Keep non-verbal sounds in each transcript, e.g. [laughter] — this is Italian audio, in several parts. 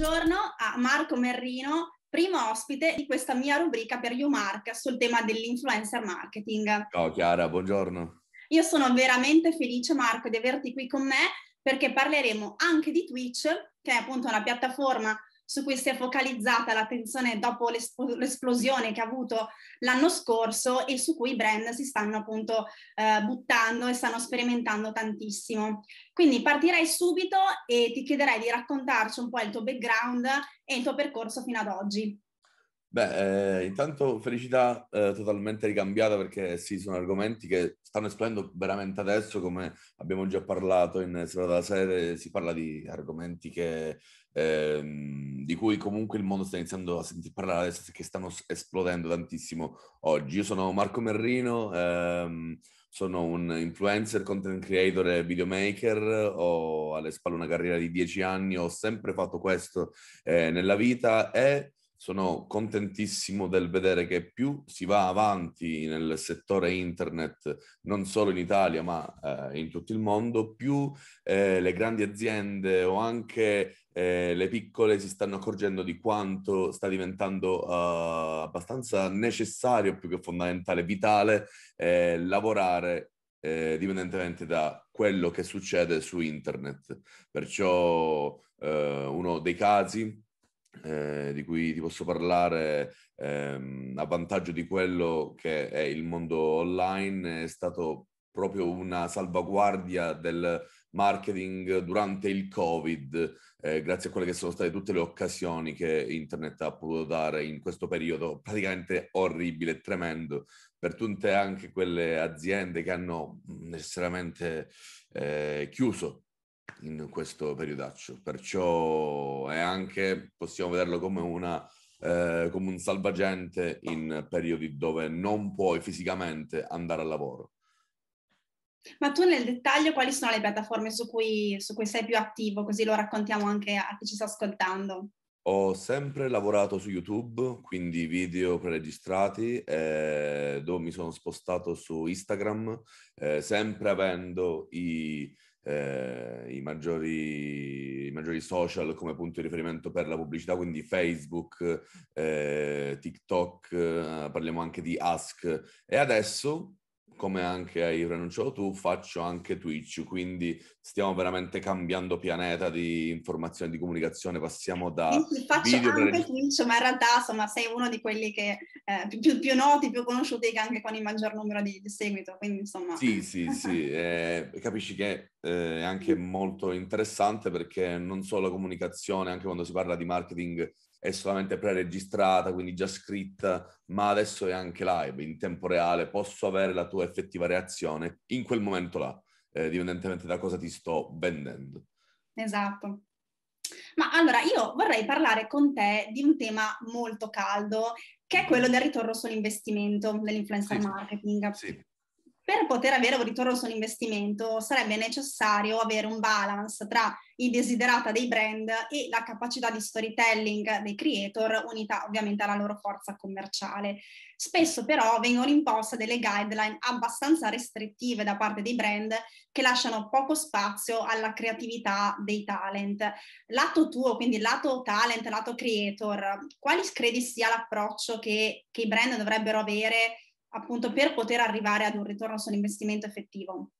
buongiorno a Marco Merrino, primo ospite di questa mia rubrica per YouMark sul tema dell'influencer marketing. Ciao Chiara, buongiorno. Io sono veramente felice Marco di averti qui con me perché parleremo anche di Twitch, che è appunto una piattaforma su cui si è focalizzata l'attenzione dopo l'esplosione che ha avuto l'anno scorso e su cui i brand si stanno appunto eh, buttando e stanno sperimentando tantissimo. Quindi partirei subito e ti chiederei di raccontarci un po' il tuo background e il tuo percorso fino ad oggi. Beh, eh, intanto felicità eh, totalmente ricambiata perché sì, sono argomenti che stanno esplodendo veramente adesso, come abbiamo già parlato in Serata da Sede, si parla di argomenti che ehm, di cui comunque il mondo sta iniziando a sentire parlare adesso, che stanno esplodendo tantissimo oggi. Io sono Marco Merrino, ehm, sono un influencer, content creator e videomaker, ho alle spalle una carriera di dieci anni, ho sempre fatto questo eh, nella vita e sono contentissimo del vedere che più si va avanti nel settore internet, non solo in Italia ma eh, in tutto il mondo, più eh, le grandi aziende o anche eh, le piccole si stanno accorgendo di quanto sta diventando eh, abbastanza necessario, più che fondamentale, vitale, eh, lavorare eh, dipendentemente da quello che succede su internet. Perciò eh, uno dei casi eh, di cui ti posso parlare ehm, a vantaggio di quello che è il mondo online è stato proprio una salvaguardia del marketing durante il Covid, eh, grazie a quelle che sono state tutte le occasioni che internet ha potuto dare in questo periodo praticamente orribile e tremendo per tutte anche quelle aziende che hanno mm, necessariamente eh, chiuso in questo periodaccio, perciò è anche, possiamo vederlo come, una, eh, come un salvagente in periodi dove non puoi fisicamente andare al lavoro. Ma tu nel dettaglio quali sono le piattaforme su cui, su cui sei più attivo, così lo raccontiamo anche a chi ci sta ascoltando? Ho sempre lavorato su YouTube, quindi video preregistrati, eh, dove mi sono spostato su Instagram, eh, sempre avendo i, eh, i, maggiori, i, maggiori, social come punto di riferimento per la pubblicità, quindi Facebook, eh, TikTok, eh, parliamo anche di Ask. E adesso come anche a Ivre tu, faccio anche Twitch, quindi stiamo veramente cambiando pianeta di informazione, di comunicazione, passiamo da... Sì, faccio anche per... Twitch, ma in realtà insomma, sei uno di quelli che, eh, più, più, noti, più conosciuti, che anche con il maggior numero di, di seguito, quindi insomma... Sì, sì, sì, [laughs] eh, capisci che eh, è anche molto interessante perché non solo la comunicazione, anche quando si parla di marketing è solamente pre-registrata, quindi già scritta, ma adesso è anche live, in tempo reale, posso avere la tua effettiva reazione in quel momento là, eh, dipendentemente da cosa ti sto vendendo. Esatto. Ma allora io vorrei parlare con te di un tema molto caldo, che è quello del ritorno sull'investimento, dell'influencer sì, marketing. Sì per poter avere un ritorno sull'investimento sarebbe necessario avere un balance tra i desiderata dei brand e la capacità di storytelling dei creator, unita ovviamente alla loro forza commerciale. Spesso però vengono imposte delle guideline abbastanza restrittive da parte dei brand che lasciano poco spazio alla creatività dei talent. Lato tuo, quindi lato talent, lato creator, quali credi sia l'approccio che, che i brand dovrebbero avere? appunto per poter arrivare ad un ritorno sull'investimento effettivo?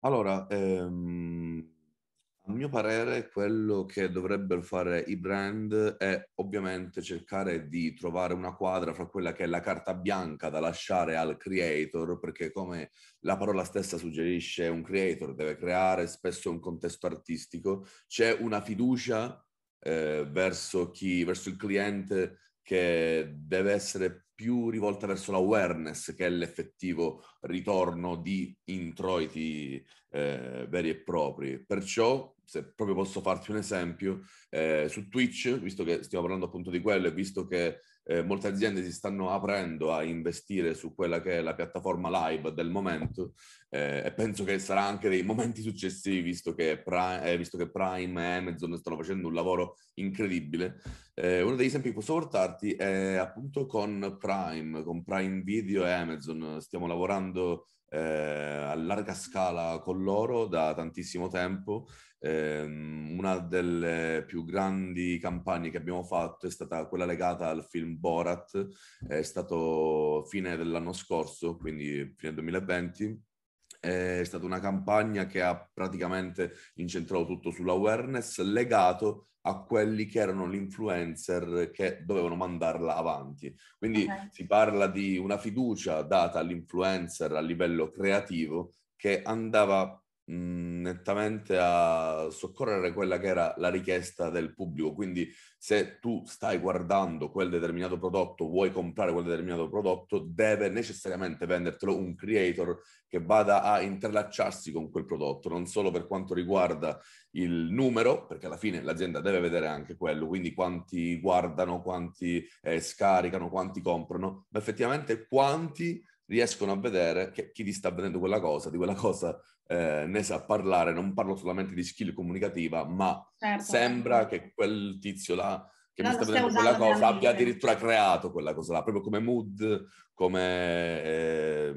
Allora, ehm, a mio parere quello che dovrebbero fare i brand è ovviamente cercare di trovare una quadra fra quella che è la carta bianca da lasciare al creator, perché come la parola stessa suggerisce, un creator deve creare spesso un contesto artistico, c'è una fiducia eh, verso, chi, verso il cliente che deve essere più rivolta verso l'awareness, che è l'effettivo ritorno di introiti eh, veri e propri. Perciò, se proprio posso farti un esempio, eh, su Twitch, visto che stiamo parlando appunto di quello e visto che eh, molte aziende si stanno aprendo a investire su quella che è la piattaforma live del momento eh, e penso che sarà anche dei momenti successivi visto che, Prime, eh, visto che Prime e Amazon stanno facendo un lavoro incredibile. Eh, uno degli esempi che posso portarti è appunto con Prime, con Prime Video e Amazon. Stiamo lavorando eh, a larga scala con loro da tantissimo tempo ehm, una delle più grandi campagne che abbiamo fatto è stata quella legata al film Borat, è stato fine dell'anno scorso, quindi fine 2020, è stata una campagna che ha praticamente incentrato tutto sull'awareness legato a quelli che erano gli influencer che dovevano mandarla avanti. Quindi okay. si parla di una fiducia data all'influencer a livello creativo che andava Mhmm, nettamente a soccorrere quella che era la richiesta del pubblico. Quindi se tu stai guardando quel determinato prodotto, vuoi comprare quel determinato prodotto, deve necessariamente vendertelo un creator che vada a interlacciarsi con quel prodotto, non solo per quanto riguarda il numero, perché alla fine l'azienda deve vedere anche quello, quindi quanti guardano, quanti eh, scaricano, quanti comprano, ma effettivamente quanti riescono a vedere che chi ti sta vedendo quella cosa, di quella cosa eh, ne sa parlare, non parlo solamente di skill comunicativa, ma certo. sembra che quel tizio là che no, mi sta vedendo quella cosa veramente. abbia addirittura creato quella cosa là, proprio come mood, come... Eh,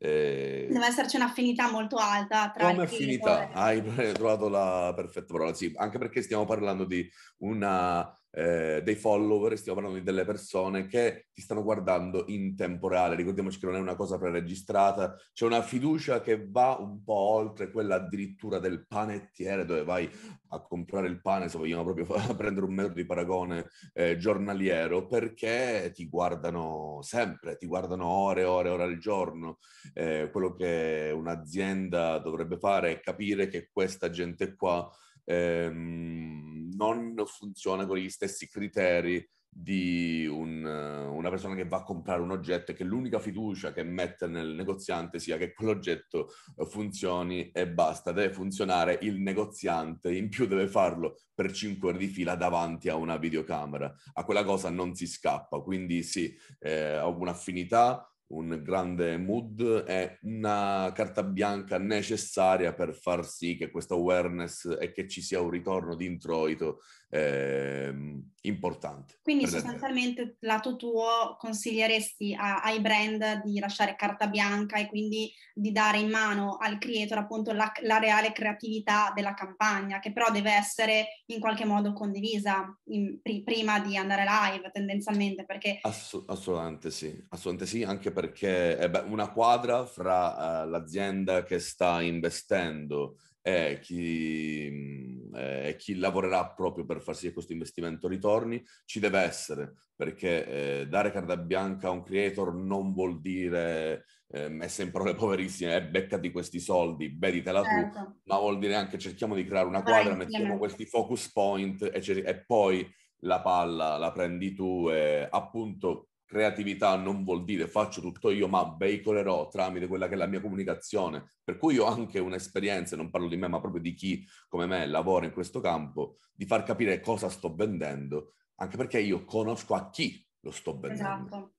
eh, Deve esserci un'affinità molto alta tra Come affinità? Hai trovato la perfetta parola, sì, anche perché stiamo parlando di una eh, dei follower, stiamo parlando di delle persone che ti stanno guardando in tempo reale. Ricordiamoci che non è una cosa preregistrata, c'è una fiducia che va un po' oltre quella addirittura del panettiere, dove vai a comprare il pane, se vogliamo proprio [laughs] prendere un metro di paragone eh, giornaliero, perché ti guardano sempre, ti guardano ore e ore, ore al giorno. Eh, quello che un'azienda dovrebbe fare è capire che questa gente qua ehm, non funziona con gli stessi criteri di un, eh, una persona che va a comprare un oggetto e che l'unica fiducia che mette nel negoziante sia che quell'oggetto eh, funzioni e basta, deve funzionare il negoziante, in più deve farlo per 5 ore di fila davanti a una videocamera, a quella cosa non si scappa, quindi sì, eh, un'affinità un grande mood è una carta bianca necessaria per far sì che questa awareness e che ci sia un ritorno di introito eh, importante. Quindi sostanzialmente lato tuo consiglieresti a, ai brand di lasciare carta bianca e quindi di dare in mano al creator appunto la, la reale creatività della campagna che però deve essere in qualche modo condivisa in, pri, prima di andare live tendenzialmente perché... Assu- assolutamente sì, assolutamente sì anche perché eh beh, una quadra fra uh, l'azienda che sta investendo è chi, mm, è chi, lavorerà proprio per far sì che questo investimento ritorni, ci deve essere, perché eh, dare carta bianca a un creator non vuol dire, eh, messa [laughs] in parole poverissime, eh, beccati questi soldi, beditela certo. tu, ma vuol dire anche cerchiamo di creare una quadra, Vai, mettiamo insieme. questi focus point e, cer- e poi la palla la prendi tu e appunto creatività non vuol dire faccio tutto io, ma veicolerò tramite quella che è la mia comunicazione. Per cui ho anche un'esperienza, non parlo di me, ma proprio di chi come me lavora in questo campo, di far capire cosa sto vendendo, anche perché io conosco a chi lo sto vendendo. Esatto.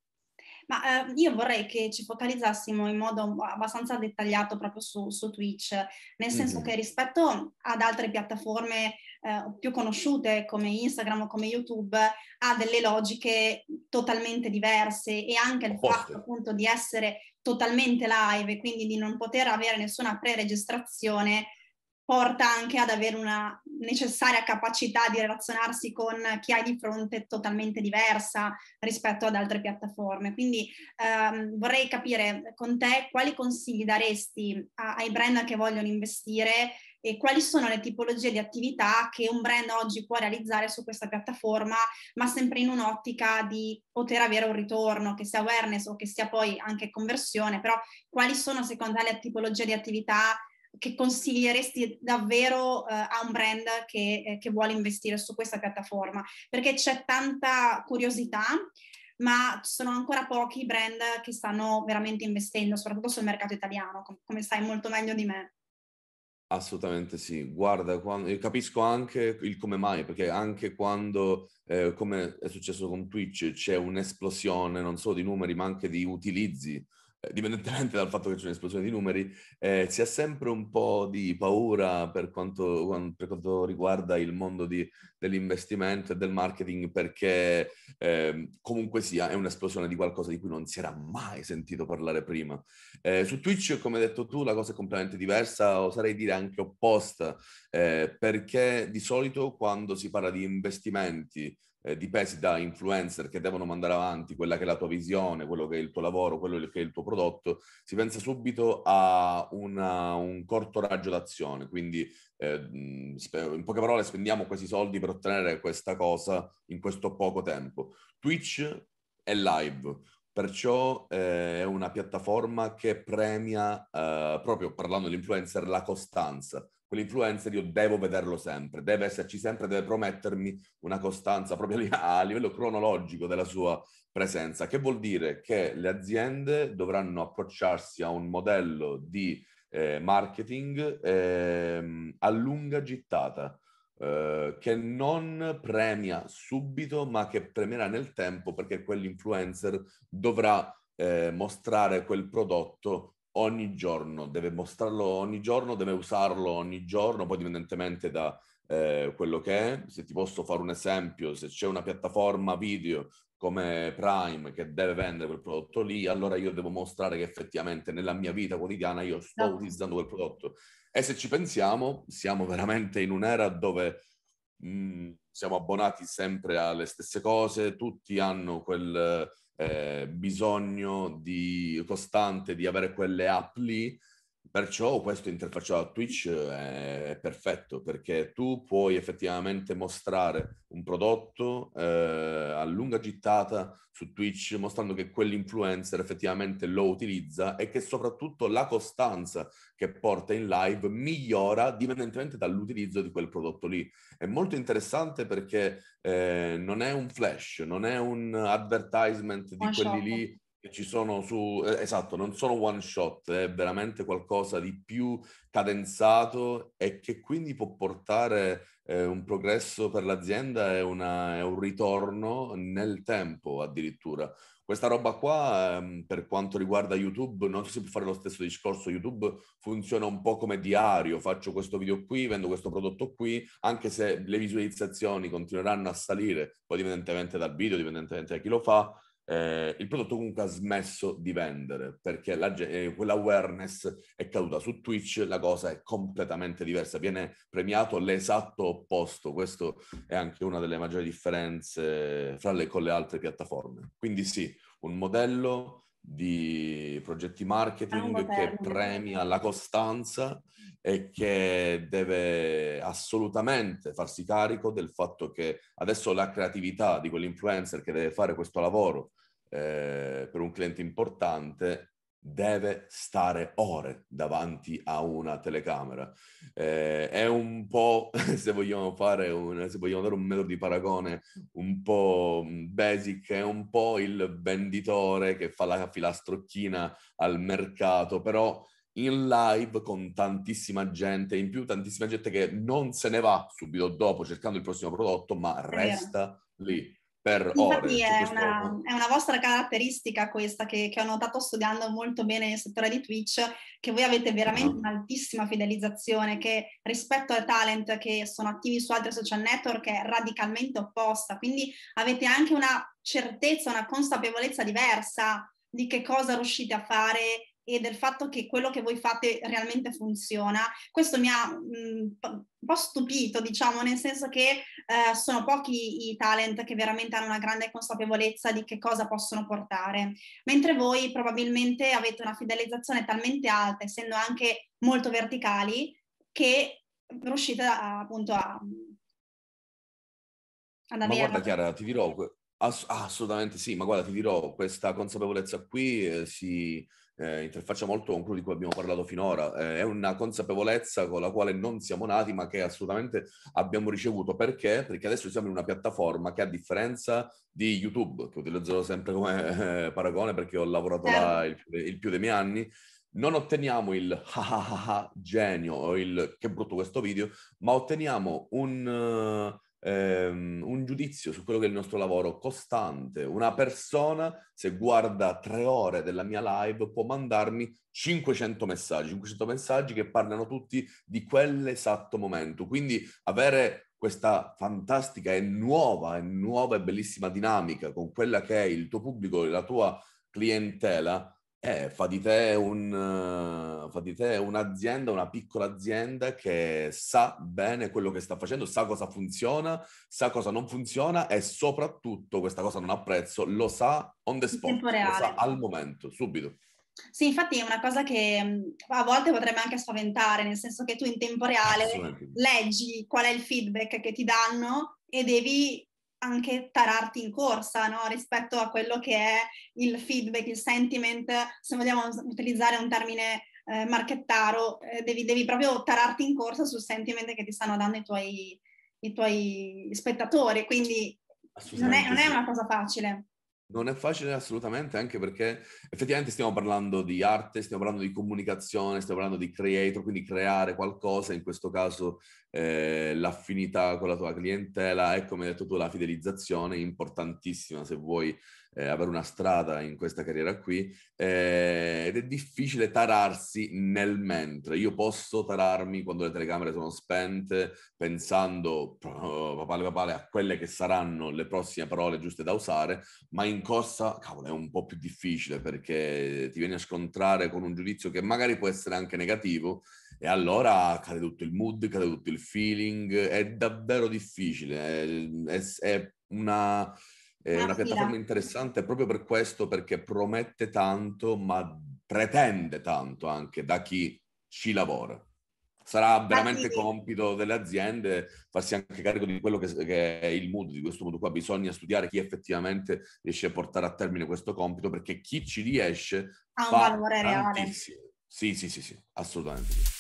Ma eh, io vorrei che ci focalizzassimo in modo abbastanza dettagliato proprio su, su Twitch, nel senso mm-hmm. che rispetto ad altre piattaforme eh, più conosciute come Instagram o come YouTube, ha delle logiche totalmente diverse e anche il Poste. fatto appunto di essere totalmente live, quindi di non poter avere nessuna pre-registrazione porta anche ad avere una necessaria capacità di relazionarsi con chi hai di fronte totalmente diversa rispetto ad altre piattaforme. Quindi ehm, vorrei capire con te quali consigli daresti a, ai brand che vogliono investire e quali sono le tipologie di attività che un brand oggi può realizzare su questa piattaforma, ma sempre in un'ottica di poter avere un ritorno, che sia awareness o che sia poi anche conversione, però quali sono secondo te le tipologie di attività che consiglieresti davvero eh, a un brand che, eh, che, vuole investire su questa piattaforma? Perché c'è tanta curiosità, ma ci sono ancora pochi brand che stanno veramente investendo, soprattutto sul mercato italiano, com- come sai molto meglio di me. Assolutamente sì, guarda, quando, capisco anche il come mai, perché anche quando, eh, come è successo con Twitch, c'è un'esplosione non solo di numeri ma anche di utilizzi eh, dipendentemente [laughs] dal fatto che c'è un'esplosione di numeri, eh, si ha sempre un po' di paura per quanto, per quanto riguarda il mondo di, dell'investimento e del marketing, perché eh, comunque sia è un'esplosione di qualcosa di cui non si era mai sentito parlare prima. Eh, su Twitch, come hai detto tu, la cosa è completamente diversa, oserei dire anche opposta, eh, perché di solito quando si parla di investimenti, eh, dipesi da influencer che devono mandare avanti quella che è la tua visione, quello che è il tuo lavoro, quello che è il tuo prodotto, si pensa subito a una, un corto raggio d'azione, quindi eh, in poche parole spendiamo questi soldi per ottenere questa cosa in questo poco tempo. Twitch è live, Perciò eh, è una piattaforma che premia, eh, proprio parlando di influencer, la costanza quell'influencer io devo vederlo sempre, deve esserci sempre, deve promettermi una costanza proprio a livello cronologico della sua presenza, che vuol dire che le aziende dovranno approcciarsi a un modello di eh, marketing eh, a lunga gittata. Eh, che non premia subito, ma che premierà nel tempo perché quell'influencer dovrà eh, mostrare quel prodotto ogni giorno, deve mostrarlo ogni giorno, deve usarlo ogni giorno, poi dipendentemente da eh, quello che è. Se ti posso fare un esempio, se c'è una piattaforma video come Prime che deve vendere quel prodotto lì, allora io devo mostrare che effettivamente nella mia vita quotidiana io sto no. Esatto. utilizzando quel prodotto. E se ci pensiamo, siamo veramente in un'era dove mh, mm, siamo abbonati sempre alle stesse cose, tutti hanno quel eh, bisogno di, costante di avere quelle app lì, Perciò questo interfacciato Twitch eh, è perfetto perché tu puoi effettivamente mostrare un prodotto eh, a lunga gittata su Twitch mostrando che quell'influencer effettivamente lo utilizza e che soprattutto la costanza che porta in live migliora dipendentemente dall'utilizzo di quel prodotto lì. È molto interessante perché eh, non è un flash, non è un advertisement di quelli lì che ci sono su, eh, esatto, non sono one shot, è veramente qualcosa di più cadenzato e che quindi può portare eh, un progresso per l'azienda e, una, e un ritorno nel tempo addirittura. Questa roba qua, ehm, per quanto riguarda YouTube, non si può fare lo stesso discorso, YouTube funziona un po' come diario, faccio questo video qui, vendo questo prodotto qui, anche se le visualizzazioni continueranno a salire, poi dipendentemente dal video, dipendentemente da chi lo fa, eh, il prodotto comunque ha smesso di vendere perché la, eh, quell'awareness è caduta su Twitch, la cosa è completamente diversa, viene premiato l'esatto opposto, questa è anche una delle maggiori differenze fra le, con le altre piattaforme. Quindi sì, un modello di progetti marketing che premia la costanza e che deve assolutamente farsi carico del fatto che adesso la creatività di quell'influencer che deve fare questo lavoro eh, per un cliente importante deve stare ore davanti a una telecamera. Eh, è un po', [laughs] se vogliamo fare un, se vogliamo dare un metodo di paragone un po' mm, basic, è un po' il venditore che fa la filastrocchina al mercato, però in live con tantissima gente, in più tantissima gente che non se ne va subito dopo cercando il prossimo prodotto, ma resta lì per Infatti ore. È una, è una, vostra caratteristica questa che, che, ho notato studiando molto bene il settore di Twitch, che voi avete veramente uh-huh. un'altissima fidelizzazione che rispetto ai talent che sono attivi su altri social network è radicalmente opposta, quindi avete anche una certezza, una consapevolezza diversa di che cosa riuscite a fare e del fatto che quello che voi fate realmente funziona. Questo mi ha mh, mm, un po' stupito, diciamo, nel senso che eh, sono pochi i talent che veramente hanno una grande consapevolezza di che cosa possono portare, mentre voi probabilmente avete una fidelizzazione talmente alta, essendo anche molto verticali, che riuscite a, appunto a... Mm, ad avere... Ma guarda Chiara, ti dirò, Ass- assolutamente sì, ma guarda, ti dirò, questa consapevolezza qui eh, si eh, interfaccia molto con quello di cui abbiamo parlato finora. Eh, è una consapevolezza con la quale non siamo nati, ma che assolutamente abbiamo ricevuto. Perché? Perché adesso siamo in una piattaforma che, a differenza di YouTube, che utilizzerò sempre come eh, paragone perché ho lavorato là certo. il, il più dei miei anni, non otteniamo il ha ah, ah, genio o il che brutto questo video, ma otteniamo un... Uh, ehm, un giudizio su quello che è il nostro lavoro costante. Una persona, se guarda tre ore della mia live, può mandarmi 500 messaggi, 500 messaggi che parlano tutti di quell'esatto momento. Quindi avere questa fantastica e nuova, e nuova e bellissima dinamica con quella che è il tuo pubblico la tua clientela eh, fa di te un, eh, fa di te un'azienda, una piccola azienda che sa bene quello che sta facendo, sa cosa funziona, sa cosa non funziona e soprattutto, questa cosa non apprezzo, lo sa on the spot, lo sa al momento, subito. Sì, infatti è una cosa che a volte potrebbe anche spaventare, nel senso che tu in tempo reale leggi qual è il feedback che ti danno e devi anche tararti in corsa no? rispetto a quello che è il feedback, il sentiment, se vogliamo utilizzare un termine eh, marchettaro, eh, devi, devi, proprio tararti in corsa sul sentiment che ti stanno dando i tuoi, i tuoi spettatori, quindi non è, non è, una cosa facile. Non è facile assolutamente, anche perché effettivamente stiamo parlando di arte, stiamo parlando di comunicazione, stiamo parlando di creator, quindi creare qualcosa, in questo caso eh, l'affinità con la tua clientela e come hai detto tu la fidelizzazione è importantissima se vuoi eh, avere una strada in questa carriera qui eh, ed è difficile tararsi nel mentre. Io posso tararmi quando le telecamere sono spente pensando oh, papale papale a quelle che saranno le prossime parole giuste da usare, ma in corsa, cavolo, è un po' più difficile perché ti vieni a scontrare con un giudizio che magari può essere anche negativo e allora cade tutto il mood, cade tutto il feeling, è davvero difficile, è, è, è una è una piattaforma interessante proprio per questo, perché promette tanto, ma pretende tanto anche da chi ci lavora. Sarà veramente compito delle aziende farsi anche carico di quello che, che è il mood di questo punto qua. Bisogna studiare chi effettivamente riesce a portare a termine questo compito, perché chi ci riesce ha un valore reale. Sì, sì, sì, sì, assolutamente.